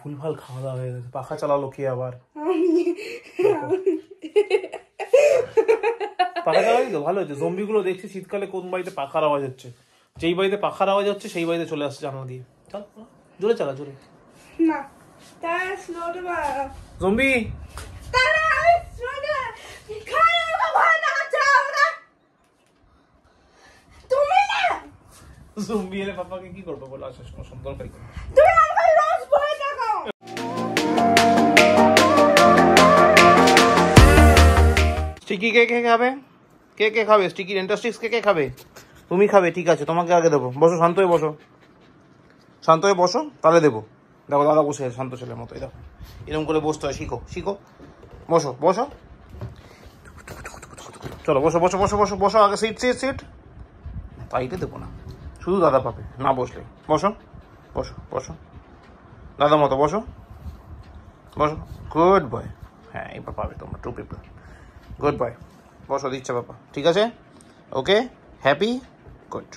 ভুল ভাল খাওয়া দাওয়া হয়ে গেছে পাখা চালালো কে আবার পাখা তো ভালো জম্বিগুলো দেখছি শীতকালে কোন বাড়িতে পাখার আওয়াজ হচ্ছে যেই বাড়িতে পাখার আওয়াজ হচ্ছে সেই বাড়িতে চলে আসছে জানা দিয়ে চল জোরে চালা জোরে জম্বি জম্বি এলে পাপাকে কি করবো বলো আসার সময় সুন্দর স্টিকি কে কে খাবে কে কে খাবে স্টিকি ডেন্টাস্টিক্স কে কে খাবে তুমি খাবে ঠিক আছে তোমাকে আগে দেবো বসো শান্ত হয়ে বসো শান্ত হয়ে বসো তাহলে দেবো দেখো দাদা বসে শান্ত ছেলের মতো দেখো এরকম করে বসতে হয় শিখো শিখো বসো বসো চলো বসো বসো বসো বসো বসো আগে সিট সিট সিট তাইতে দেবো না শুধু দাদা পাবে না বসলে বসো বসো বসো দাদা মতো বসো বসো গুড বয় হ্যাঁ এবার পাবে তোমরা টু পিপল গুড বয় বসো দিচ্ছে বাবা ঠিক আছে okay happy good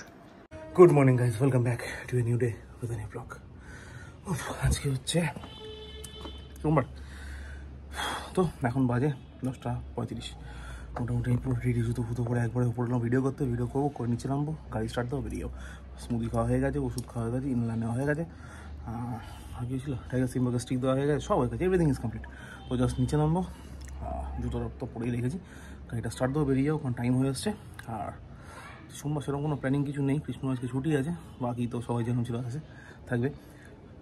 good morning guys welcome back to a new day with a new blog আজকে হচ্ছে সোমবার তো এখন বাজে দশটা পঁয়ত্রিশ মোটামুটি পুরো রেডি জুতো ফুতো করে একবারে উপরে ভিডিও করতে ভিডিও করবো করে নিচে নামবো গাড়ি স্টার্ট দেবো বেরিয়েও স্মুদি খাওয়া হয়ে গেছে ওষুধ খাওয়া হয়ে গেছে ইনলাইন নেওয়া হয়ে গেছে আর কি ছিল টাইগার সিম্বাকে স্টিক দেওয়া হয়ে গেছে সব হয়ে গেছে এভরিথিং ইজ কমপ্লিট ও জাস্ট নিচে নামবো দুটো রক্ত পড়েই রেখেছি গাড়িটা স্টার্ট দেবো বেরিয়ে যাও কারণ টাইম হয়ে আসছে আর সোমবার সেরকম কোনো প্ল্যানিং কিছু নেই কৃষ্ণ আজকে ছুটি আছে বাকি তো সবাই যেরকম ছিল আছে থাকবে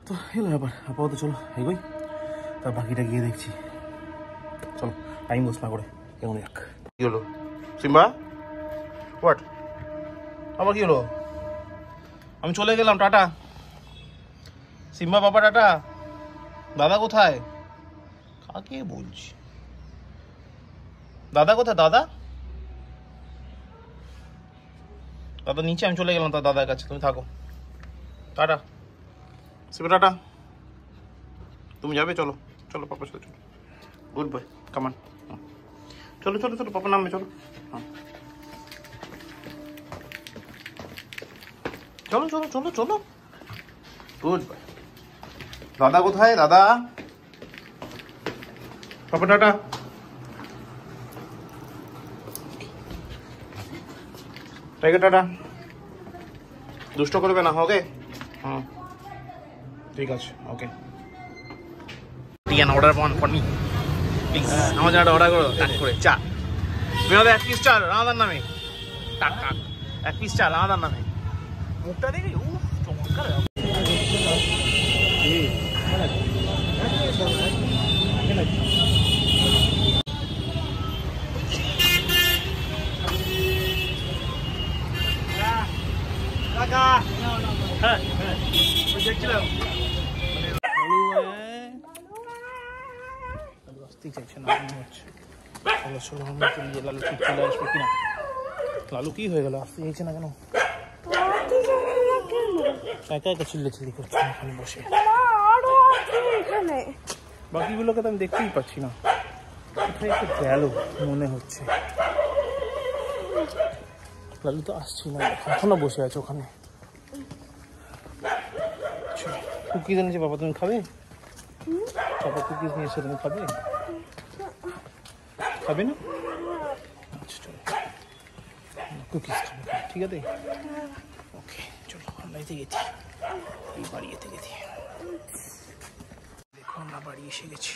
তো এলো ব্যাপার আপাতত চলো এগোই তার বাকিটা গিয়ে দেখছি চলো টাইম ওয়েস্ট না করে কেমন এক কী হলো সিম্বা হোয়াট আবার কী হলো আমি চলে গেলাম টাটা সিম্বা বাবা টাটা দাদা কোথায় কাকে বলছি দাদা কোথায় দাদা দাদা নিচে আমি চলে গেলাম তো দাদার কাছে তুমি থাকো টাটা শিব টাটা তুমি যাবে চলো চলো পাপা চলো চলো গুড বয় কামান চলো চলো চলো পাপা নামবে চলো চলো চলো চলো চলো গুড বয় দাদা কোথায় দাদা পাপা টাটা টাইগার টাটা দুষ্ট করবে না ওকে হ্যাঁ ঠিক আছে ওকে ঠিক আছে অর্ডার পন ফর মি প্লিজ আমার জন্য অর্ডার করো টাক করে চা বিনোদ এক পিস চা রানাদার নামে এক পিস চা রানাদার নামে মুখটা দেখি ও চমৎকার লালু চলে কিনা লালু কি হয়ে গেল আসতে চাইছে না কেন একা একা করছে বসে বাকিগুলোকে তো আমি দেখতেই পাচ্ছি না একটু গেল মনে হচ্ছে লালু তো আসছি না এখনো বসে আছে ওখানে কুকিজ এনেছে বাবা তুমি খাবে বাবা কুকিজ নিয়ে এসে তুমি খাবে খাবে না আচ্ছা, কুকিজ খাবে ঠিক আছে ওকে চলো আমরা এতে গেছি এই বাড়ি এতে গেছি দেখো আমরা বাড়ি এসে গেছি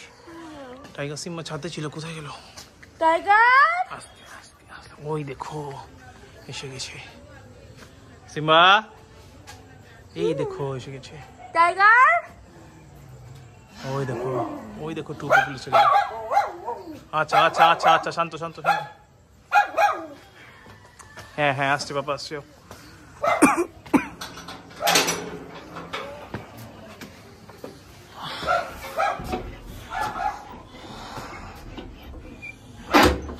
টাইগার সিম্মা ছাদে ছিল কোথায় গেল টাইগার ওই দেখো এসে গেছে সিম্বা এই দেখো এসে গেছে টাইগার ওই দেখো ওই দেখো টুপি গুলো চলে আচ্ছা আচ্ছা আচ্ছা আচ্ছা শান্ত শান্ত শান্ত হ্যাঁ হ্যাঁ আসছে বাবা আসছে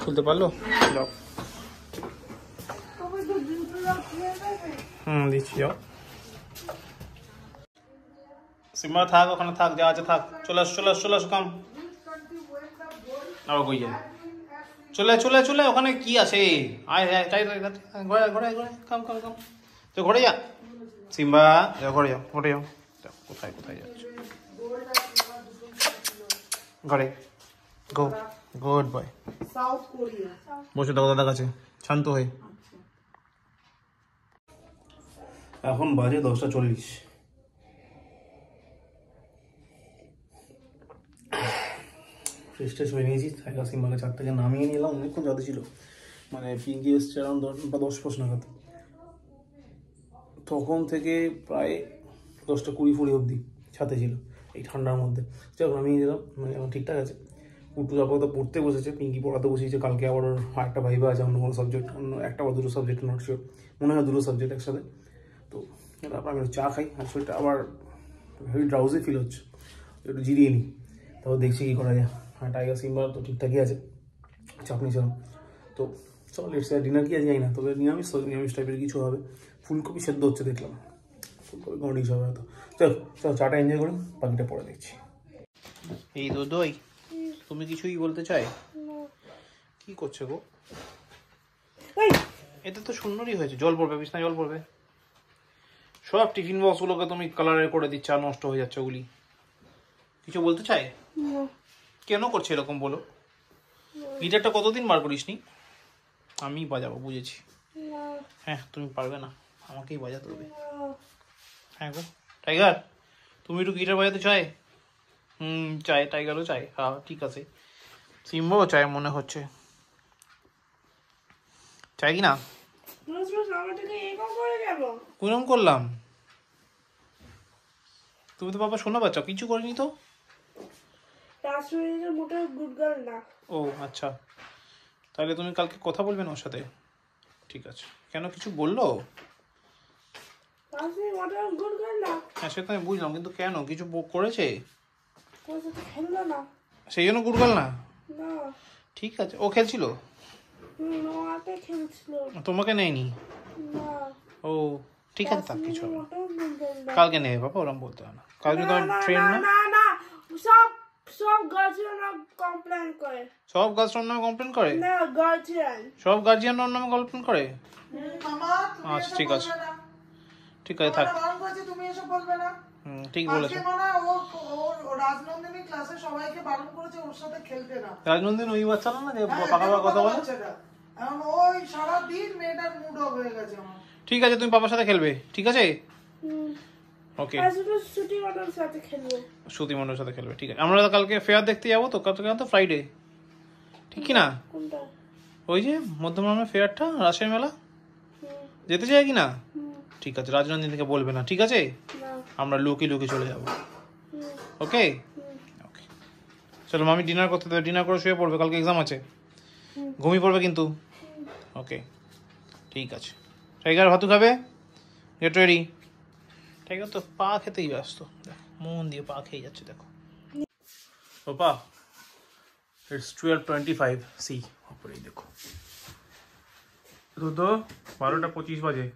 খুলতে পারলো লক হুম দিচ্ছি যাও সিমা থাক ওখানে থাক যা আছে থাক চলে আস চলে আস চলে আস কাম আবার কই যায় চলে চলে চলে ওখানে কি আছে আয় আয় তাই ঘরে ঘরে ঘরে কম কম কাম তো ঘরে যা সিম্বা যা ঘরে যাও ঘরে যাও কোথায় কোথায় যাচ্ছ ঘরে গো গুড বয় বসে দাও দাদা কাছে শান্ত হয়ে এখন বাজে দশটা চল্লিশ ফ্রেশ ট্রেশ হয়ে নিয়েছি সাইকা সিম্বাকে চার থেকে নামিয়ে নিলাম অনেকক্ষণ যাতে ছিল মানে পিঙ্কি এসছে অ্যারাউন্ড দশ বা দশ পাঁচ তখন থেকে প্রায় দশটা কুড়ি ফুড়ি অবধি ছাতে ছিল এই ঠান্ডার মধ্যে যাই নামিয়ে দিলাম মানে এখন ঠিকঠাক আছে উটু আপাতত পড়তে বসেছে পিঙ্কি পড়াতে বসেছে কালকে আবার একটা ভাইবা আছে অন্য কোনো সাবজেক্ট অন্য একটা বা দুটো সাবজেক্ট নট শিওর মনে হয় দুটো সাবজেক্ট একসাথে তো তারপর আমি চা খাই আর শরীরটা আবার হেভি ড্রাউজি ফিল হচ্ছে একটু জিরিয়ে নিই তারপর দেখছি কী করা যায় হ্যাঁ টাইগার সিম্বা তো ঠিকঠাকই আছে চাপ নিয়েছিলাম তো চল এর স্যার ডিনার কি আছে যাই না তবে নিরামিষ নিরামিষ টাইপের কিছু হবে ফুলকপি সেদ্ধ হচ্ছে দেখলাম ফুলকপি কোনো ডিশ হবে হয়তো চল চল চাটা এনজয় করি বাকিটা পরে দেখছি এই দই তুমি কিছুই বলতে চাই কি করছে গো এটা তো সুন্দরই হয়েছে জল পড়বে বিছনা জল পড়বে সব টিফিন বক্সগুলোকে তুমি কালারের করে দিচ্ছ আর নষ্ট হয়ে যাচ্ছে ওগুলি কিছু বলতে চাই কেন করছে এরকম বলো গিটারটা কতদিন বার করিস নি আমি বাজাবো বুঝেছি হ্যাঁ তুমি পারবে না আমাকেই বাজাতে হবে হ্যাঁ গো টাইগার তুমি একটু গিটার বাজাতে চাই হুম চাই টাইগারও চাই হ্যাঁ ঠিক আছে সিম্বাও চাই মনে হচ্ছে চাই কি না কুলম করলাম তুমি তো বাবা শোনা পাচ্ছ কিছু করিনি তো মোটে গুড গার্ল না ও আচ্ছা তাহলে তুমি কালকে কথা বলবেন ওর সাথে ঠিক আছে কেন কিছু বললো হ্যাঁ সেটা আমি বুঝলাম কিন্তু কেন কিছু করেছে সেই জন্য গুড়গাল না ঠিক আছে ও খেলছিল তোমাকে নেয়নি ও ঠিক আছে তার কিছু হবে কালকে নেবে বাবা ওরম বলতে হবে না কালকে তোমার ট্রেন না সব সব গার্জিয়ান কমপ্লেন করে সব গার্জিয়ান নামে কমপ্লেন করে না গার্জিয়ান সব গার্জিয়ান ওর নামে কমপ্লেন করে আচ্ছা ঠিক আছে ঠিক আছে থাক তুমি এসব বলবে না ঠিক বলেছো রাজনন্দিন ওই বাচ্চাটা না যে হ্যাঁ, পাকা কথা বলে ওই সারাদিন মেয়েটার মুড অফ হয়ে গেছে আমার ঠিক আছে তুমি বাবার সাথে খেলবে ঠিক আছে ওকে শ্রুতি মন্ডলের সাথে খেলবে ঠিক আছে আমরা কালকে ফেয়ার দেখতে যাবো তো কালকে তো ফ্রাইডে ঠিক কি না ওই যে মধ্যমগ্রামের ফেয়ারটা রাসের মেলা যেতে চাই কি না ঠিক আছে রাজনন্দিন থেকে বলবে না ঠিক আছে আমরা লুকি লুকি চলে যাব ওকে ওকে চলো মামি ডিনার করতে দেবে ডিনার করে শুয়ে পড়বে কালকে এক্সাম আছে ঘুমিয়ে পড়বে কিন্তু ওকে ঠিক আছে টাইগার ভাতু খাবে গেট রেডি টাইগার তো পা খেতেই ব্যস্ত মন দিয়ে পা খেয়ে যাচ্ছে দেখো ওপা it's twelve twenty five C ওপরেই দেখো তো তো বারোটা পঁচিশ বাজে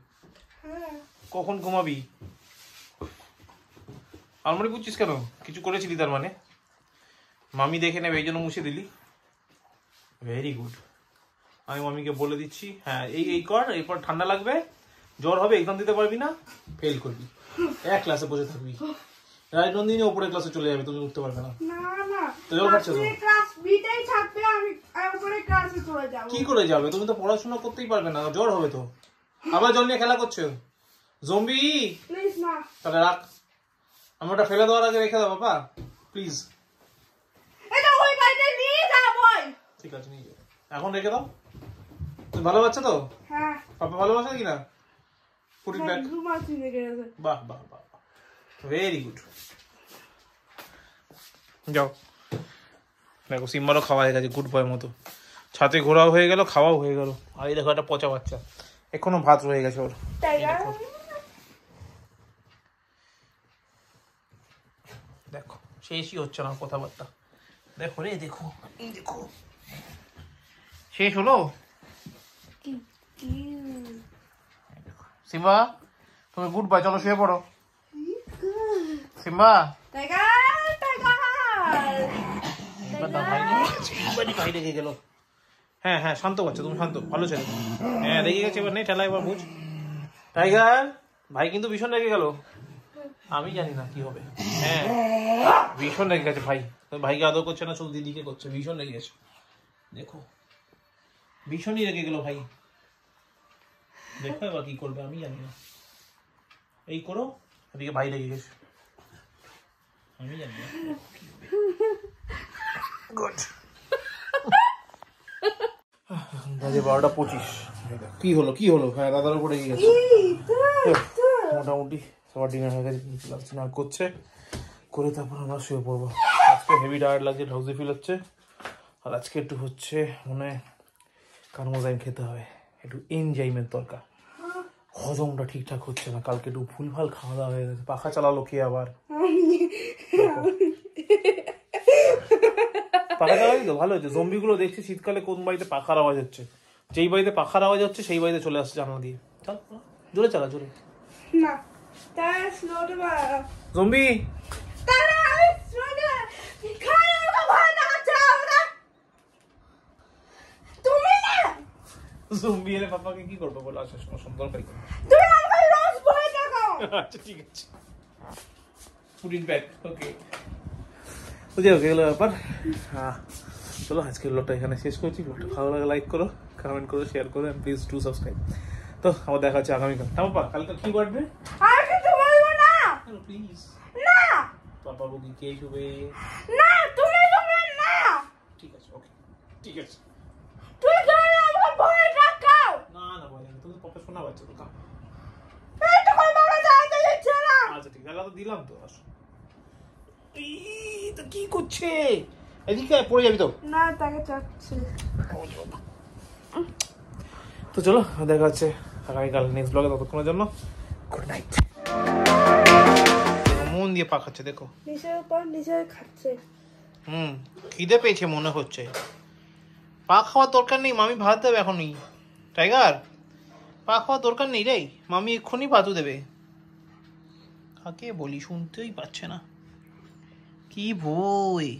কখন ঘুমাবি আলমারি বুঝছিস কেন কিছু করেছিলি তার মানে মামি দেখে নেবে এই জন্য মুছে দিলি ভেরি গুড আমি মামিকে বলে দিচ্ছি হ্যাঁ এই এই কর এরপর ঠান্ডা লাগবে জ্বর হবে এক্সাম দিতে পারবি না ফেল করবি এক ক্লাসে বসে থাকবি রায়নন্দিনী ওপরে ক্লাসে চলে যাবে তুমি উঠতে পারবে না কি করে যাবে তুমি তো পড়াশোনা করতেই পারবে না জ্বর হবে তো আবার জল নিয়ে খেলা করছো জম্বি তাহলে রাখ আমি ওটা ফেলে দেওয়ার আগে রেখে দাও বাবা প্লিজ ঠিক আছে নিয়ে যাও এখন রেখে দাও তুমি ভালো বাচ্চা তো হ্যাঁ পাপা ভালোবাসে কি না পুটি বাহ বাহ বাহ ভেরি গুড যাও দেখো সিম্বারও খাওয়া হয়ে গেছে গুড বয়ের মতো ছাতে ঘোরাও হয়ে গেল খাওয়াও হয়ে গেল আর এই দেখো একটা পচা বাচ্চা এখনো ভাত রয়ে গেছে ওর দেখো শেষই হচ্ছে না কথাবার্তা দেখো রে দেখো দেখো শেষ হলো সিম্বা তুমি গুড বাই চলো শুয়ে পড়ো সিম্বা হ্যাঁ হ্যাঁ শান্ত বাচ্চা তুমি শান্ত ভালো ছেলে হ্যাঁ রেগে গেছে এবার নেই ঠেলা এবার বুঝ টাইগার ভাই কিন্তু ভীষণ রেগে গেল আমি জানি না কি হবে হ্যাঁ ভীষণ রেগে গেছে ভাই ভাইকে আদর করছে না শুধু দিদিকে করছে ভীষণ রেগে গেছে দেখো ভীষণই রেগে গেল ভাই দেখো এবার কি করবে আমি জানি না এই করো এদিকে ভাই রেগে গেছে আমি জানি না বাজে বারোটা পঁচিশ হলো হলো হ্যাঁ মোটামুটি সবার না করছে করে তারপর পড়বো আজকে হেভি লাগছে আর আজকে একটু হচ্ছে মানে কার্মোজাইম খেতে হবে একটু এনজাইমের দরকার হজমটা ঠিকঠাক হচ্ছে না কালকে একটু ভুলভাল খাওয়া দাওয়া হয়ে গেছে পাখা চালালো কি আবার পাখা চালাই তো ভালো হচ্ছে জম্বিগুলো দেখছি শীতকালে কোন বাড়িতে পাখার আওয়াজ হচ্ছে যেই বাড়িতে পাখার আওয়াজ হচ্ছে সেই বাড়িতে চলে আসছে জানা দিয়ে চল জোরে চালা জোরে না জম্বি জম্বি এলে পাপাকে কি করবো বলো আসার সুন্দর খাই আচ্ছা ঠিক আছে ওকে ওকে ব্যাপার চলো আজকে ব্লগটা এখানে শেষ করছি ভালো লাগে লাইক করো কমেন্ট করো শেয়ার করো প্লিজ টু সাবস্ক্রাইব তো আমার দেখা হচ্ছে আগামীকাল তা কালকে কি করবে প্লিজ কে ঠিক আছে ওকে ঠিক আছে কথা শোনা পাচ্ছে তো আচ্ছা ঠিক আছে তো দিলাম তো আসো তো কি করছে এদিকে পড়ে যাবি তো না তাকে চাচ্ছি তো চলো দেখা হচ্ছে আগামীকাল নেক্সট ব্লগে ততক্ষণের জন্য গুড নাইট মন দিয়ে খাচ্ছে দেখো নিজের উপর নিজে খাচ্ছে হুম খিদে পেয়েছে মনে হচ্ছে পা খাওয়ার দরকার নেই মামি ভাত দেবে এখনই টাইগার পা খাওয়ার দরকার নেই রে মামি এক্ষুনি পাতু দেবে কাকে বলি শুনতেই পাচ্ছে না কি বই